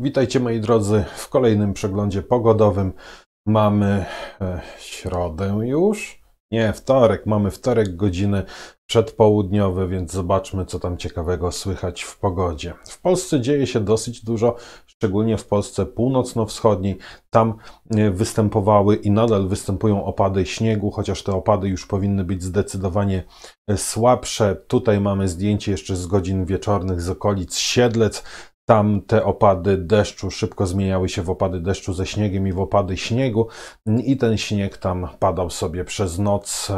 Witajcie moi drodzy w kolejnym przeglądzie pogodowym. Mamy e, środę już. Nie, wtorek. Mamy wtorek, godziny przedpołudniowe, więc zobaczmy, co tam ciekawego słychać w pogodzie. W Polsce dzieje się dosyć dużo, szczególnie w Polsce północno-wschodniej. Tam e, występowały i nadal występują opady śniegu, chociaż te opady już powinny być zdecydowanie e, słabsze. Tutaj mamy zdjęcie jeszcze z godzin wieczornych z okolic Siedlec. Tam te opady deszczu szybko zmieniały się w opady deszczu ze śniegiem i w opady śniegu, i ten śnieg tam padał sobie przez noc.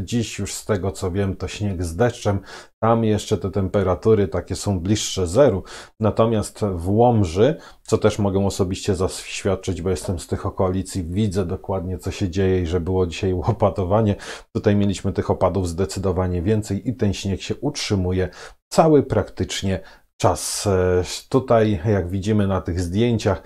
Dziś już z tego co wiem, to śnieg z deszczem. Tam jeszcze te temperatury takie są bliższe zeru. Natomiast w Łomży, co też mogę osobiście zaświadczyć, bo jestem z tych okolic i widzę dokładnie co się dzieje i że było dzisiaj łopatowanie. Tutaj mieliśmy tych opadów zdecydowanie więcej i ten śnieg się utrzymuje cały praktycznie czas. E, tutaj, jak widzimy na tych zdjęciach,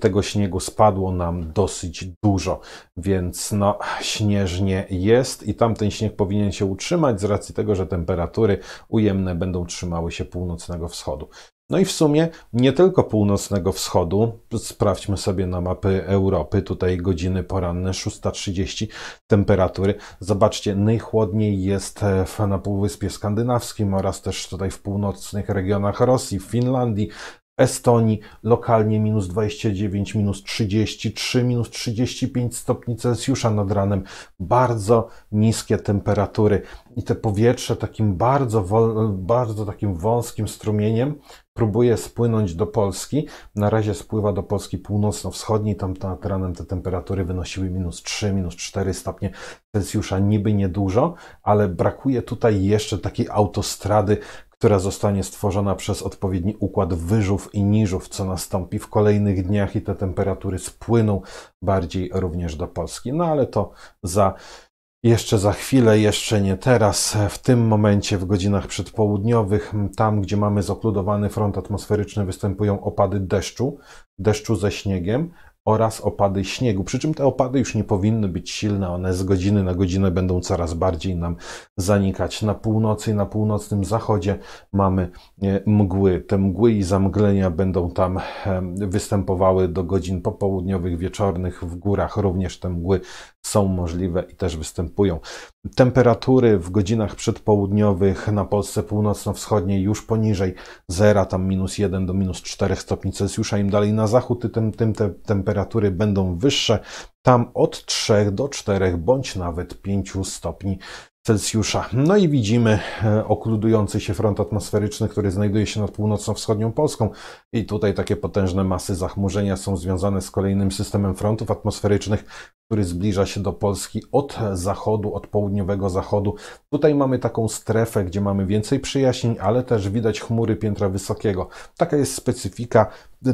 tego śniegu spadło nam dosyć dużo, więc no, śnieżnie jest i tamten śnieg powinien się utrzymać z racji tego, że temperatury ujemne będą trzymały się północnego wschodu. No i w sumie nie tylko północnego wschodu, sprawdźmy sobie na mapy Europy, tutaj godziny poranne 6.30 temperatury. Zobaczcie, najchłodniej jest e, na Półwyspie Skandynawskim oraz też tutaj w północnych regionach Rosji, w Finlandii, Estonii lokalnie minus 29, minus 33, minus 35 stopni Celsjusza nad ranem. Bardzo niskie temperatury i te powietrze takim bardzo, bardzo takim wąskim strumieniem próbuje spłynąć do Polski. Na razie spływa do Polski północno-wschodniej, tam nad ranem te temperatury wynosiły minus 3, minus 4 stopnie Celsjusza, niby niedużo, ale brakuje tutaj jeszcze takiej autostrady, która zostanie stworzona przez odpowiedni układ wyżów i niżów, co nastąpi w kolejnych dniach i te temperatury spłyną bardziej również do Polski. No ale to za jeszcze za chwilę, jeszcze nie teraz, w tym momencie, w godzinach przedpołudniowych, tam gdzie mamy zokludowany front atmosferyczny, występują opady deszczu, deszczu ze śniegiem, oraz opady śniegu. Przy czym te opady już nie powinny być silne, one z godziny na godzinę będą coraz bardziej nam zanikać. Na północy i na północnym zachodzie mamy e, mgły. Te mgły i zamglenia będą tam e, występowały do godzin popołudniowych, wieczornych. W górach również te mgły są możliwe i też występują. Temperatury w godzinach przedpołudniowych na Polsce północno-wschodniej już poniżej zera, tam minus 1 do minus 4 stopni Celsjusza. Im dalej na zachód, tym, tym te temperatury będą wyższe. Tam od 3 do 4 bądź nawet 5 stopni Celsjusza. No i widzimy e, okludujący się front atmosferyczny, który znajduje się nad północno-wschodnią Polską. I tutaj takie potężne masy zachmurzenia są związane z kolejnym systemem frontów atmosferycznych, który zbliża się do Polski od zachodu, od południowego zachodu. Tutaj mamy taką strefę, gdzie mamy więcej przyjaźń, ale też widać chmury piętra wysokiego. Taka jest specyfika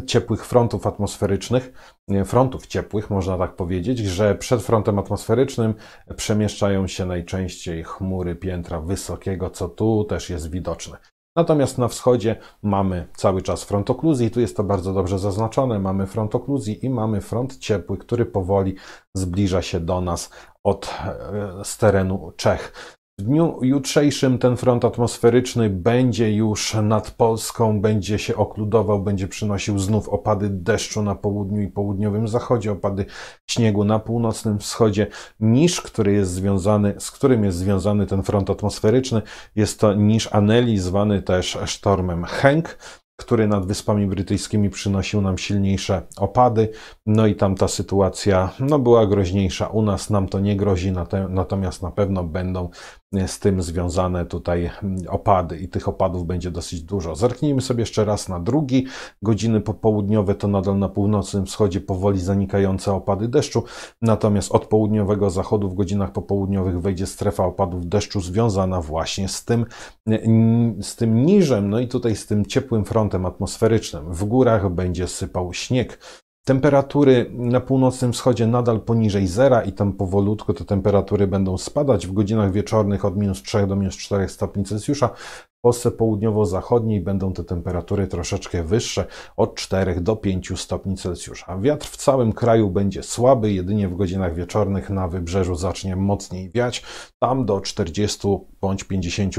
ciepłych frontów atmosferycznych, frontów ciepłych, można tak powiedzieć, że przed frontem atmosferycznym przemieszczają się najczęściej chmury piętra wysokiego, co tu też jest widoczne. Natomiast na wschodzie mamy cały czas front okluzji, tu jest to bardzo dobrze zaznaczone, mamy front okluzji i mamy front ciepły, który powoli zbliża się do nas od, e, z terenu Czech. W dniu jutrzejszym ten front atmosferyczny będzie już nad Polską, będzie się okludował, będzie przynosił znów opady deszczu na południu i południowym zachodzie, opady śniegu na północnym wschodzie. Niż, który jest związany, z którym jest związany ten front atmosferyczny, jest to niż Aneli, zwany też sztormem Henk który nad Wyspami Brytyjskimi przynosił nam silniejsze opady. No i tam ta sytuacja no, była groźniejsza u nas, nam to nie grozi, natomiast na pewno będą z tym związane tutaj mm, opady i tych opadów będzie dosyć dużo. Zerknijmy sobie jeszcze raz na drugi. Godziny popołudniowe to nadal na północnym wschodzie powoli zanikające opady deszczu, natomiast od południowego zachodu w godzinach popołudniowych wejdzie strefa opadów deszczu związana właśnie z tym, y, z tym niżem, no i tutaj z tym ciepłym frontem atmosferycznym. W górach będzie sypał śnieg. Temperatury na północnym wschodzie nadal poniżej zera i tam powolutku te temperatury będą spadać w godzinach wieczornych od minus 3 do minus 4 stopni Celsjusza. W Polsce południowo-zachodniej będą te temperatury troszeczkę wyższe od 4 do 5 stopni Celsjusza. Wiatr w całym kraju będzie słaby, jedynie w godzinach wieczornych na wybrzeżu zacznie mocniej wiać, tam do 40 bądź 50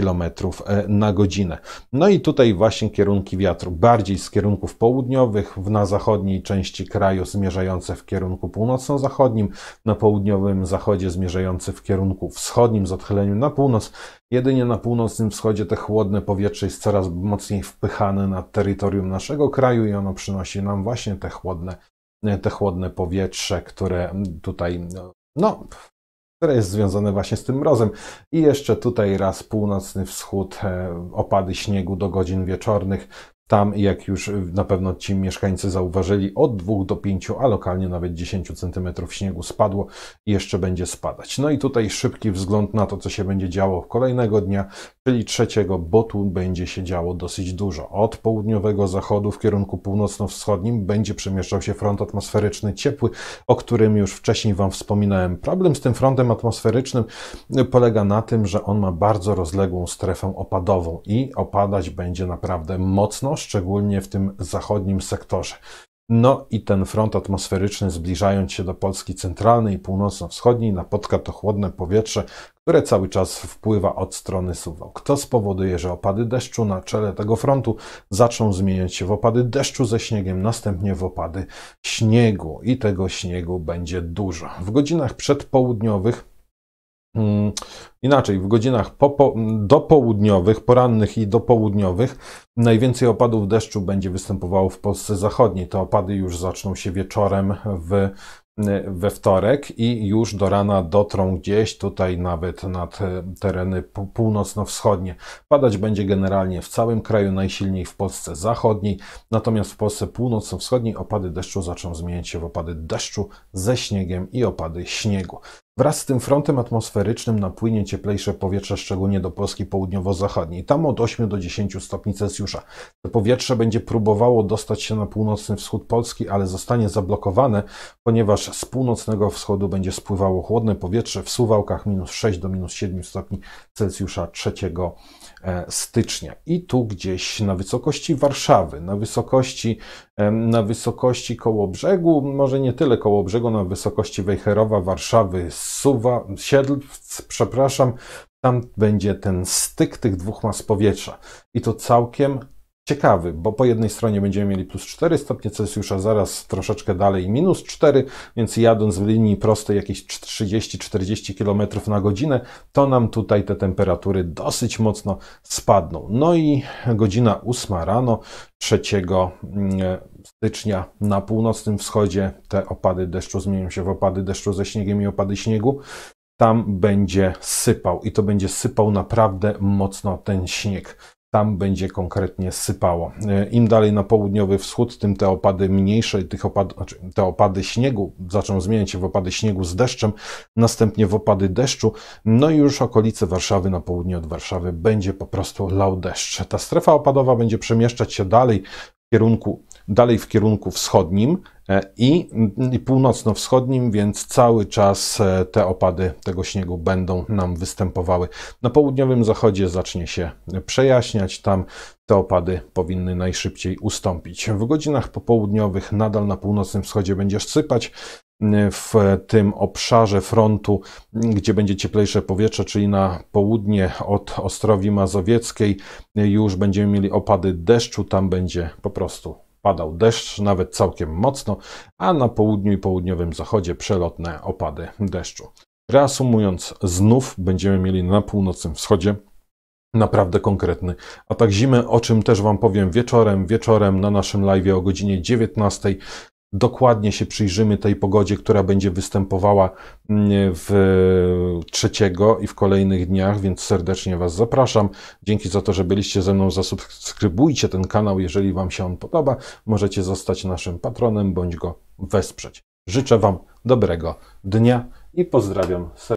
kilometrów e, na godzinę. No i tutaj właśnie kierunki wiatru, bardziej z kierunków południowych, na zachodniej części kraju zmierzające w kierunku północno-zachodnim, na południowym zachodzie zmierzające w kierunku wschodnim z odchyleniem na północ. Jedynie na północnym wschodzie te chłodne powietrze jest coraz mocniej wpychane na terytorium naszego kraju i ono przynosi nam właśnie te chłodne, te chłodne powietrze, które tutaj no, no które jest związane właśnie z tym mrozem. I jeszcze tutaj raz północny wschód, e, opady śniegu do godzin wieczornych, tam, jak już y, na pewno ci mieszkańcy zauważyli, od 2 do 5, a lokalnie nawet 10 cm śniegu spadło i jeszcze będzie spadać. No i tutaj szybki wzgląd na to, co się będzie działo kolejnego dnia, czyli trzeciego, bo tu będzie się działo dosyć dużo. Od południowego zachodu w kierunku północno-wschodnim będzie przemieszczał się front atmosferyczny ciepły, o którym już wcześniej Wam wspominałem. Problem z tym frontem atmosferycznym y, polega na tym, że on ma bardzo rozległą strefę opadową i opadać będzie naprawdę mocno szczególnie w tym zachodnim sektorze. No i ten front atmosferyczny zbliżając się do Polski centralnej i północno-wschodniej napotka to chłodne powietrze, które cały czas wpływa od strony Suwałk. To spowoduje, że opady deszczu na czele tego frontu zaczną zmieniać się w opady deszczu ze śniegiem, następnie w opady śniegu i tego śniegu będzie dużo. W godzinach przedpołudniowych Mm, inaczej, w godzinach po, dopołudniowych, porannych i dopołudniowych najwięcej opadów deszczu będzie występowało w Polsce zachodniej. Te opady już zaczną się wieczorem w, we wtorek i już do rana dotrą gdzieś tutaj nawet nad tereny północno-wschodnie. Padać będzie generalnie w całym kraju, najsilniej w Polsce zachodniej, natomiast w Polsce północno-wschodniej opady deszczu zaczną zmieniać się w opady deszczu ze śniegiem i opady śniegu. Wraz z tym frontem atmosferycznym napłynie cieplejsze powietrze, szczególnie do Polski południowo-zachodniej, tam od 8 do 10 stopni Celsjusza. To powietrze będzie próbowało dostać się na północny wschód Polski, ale zostanie zablokowane, ponieważ z północnego wschodu będzie spływało chłodne powietrze w Suwałkach minus 6 do minus 7 stopni Celsjusza 3 e, stycznia. I tu gdzieś na wysokości Warszawy, na wysokości na wysokości koło brzegu, może nie tyle koło brzegu, na wysokości Wejherowa, Warszawy, Suwa, Siedlc, przepraszam, tam będzie ten styk tych dwóch mas powietrza. I to całkiem ciekawy, bo po jednej stronie będziemy mieli plus 4 stopnie Celsjusza, zaraz troszeczkę dalej minus 4, więc jadąc w linii prostej jakieś 30-40 km na godzinę, to nam tutaj te temperatury dosyć mocno spadną. No i godzina 8 rano 3 mm, e, stycznia na północnym wschodzie te opady deszczu zmienią się w opady deszczu ze śniegiem i opady śniegu tam będzie sypał i to będzie sypał naprawdę mocno ten śnieg tam będzie konkretnie sypało. E, Im dalej na południowy wschód, tym te opady mniejsze, tych opad, znaczy te opady śniegu zaczną zmieniać się w opady śniegu z deszczem, następnie w opady deszczu, no i już okolice Warszawy na południe od Warszawy będzie po prostu lał deszcz. Ta strefa opadowa będzie przemieszczać się dalej w kierunku, dalej w kierunku wschodnim, E, mm, i, północno-wschodnim, więc cały czas e, te opady tego śniegu będą nam występowały. Na południowym zachodzie zacznie się przejaśniać, tam te opady powinny najszybciej ustąpić. W godzinach popołudniowych nadal na północnym wschodzie będzie sypać, mm, w tym obszarze frontu, mm, gdzie będzie cieplejsze powietrze, czyli na południe od Ostrowi Mazowieckiej, już będziemy mieli opady deszczu, tam będzie po prostu Padał deszcz, nawet całkiem mocno, a na południu i południowym zachodzie przelotne opady deszczu. Reasumując, znów będziemy mieli na północnym wschodzie naprawdę konkretny atak zimy, o czym też Wam powiem wieczorem, wieczorem na naszym live o godzinie 19 dokładnie się przyjrzymy tej pogodzie, która będzie występowała mm, w trzeciego i w kolejnych dniach, więc serdecznie Was zapraszam. Dzięki za to, że byliście ze mną. Zasubskrybujcie ten kanał, jeżeli Wam się on podoba. Możecie zostać naszym patronem bądź go wesprzeć. Życzę Wam dobrego dnia i pozdrawiam serdecznie.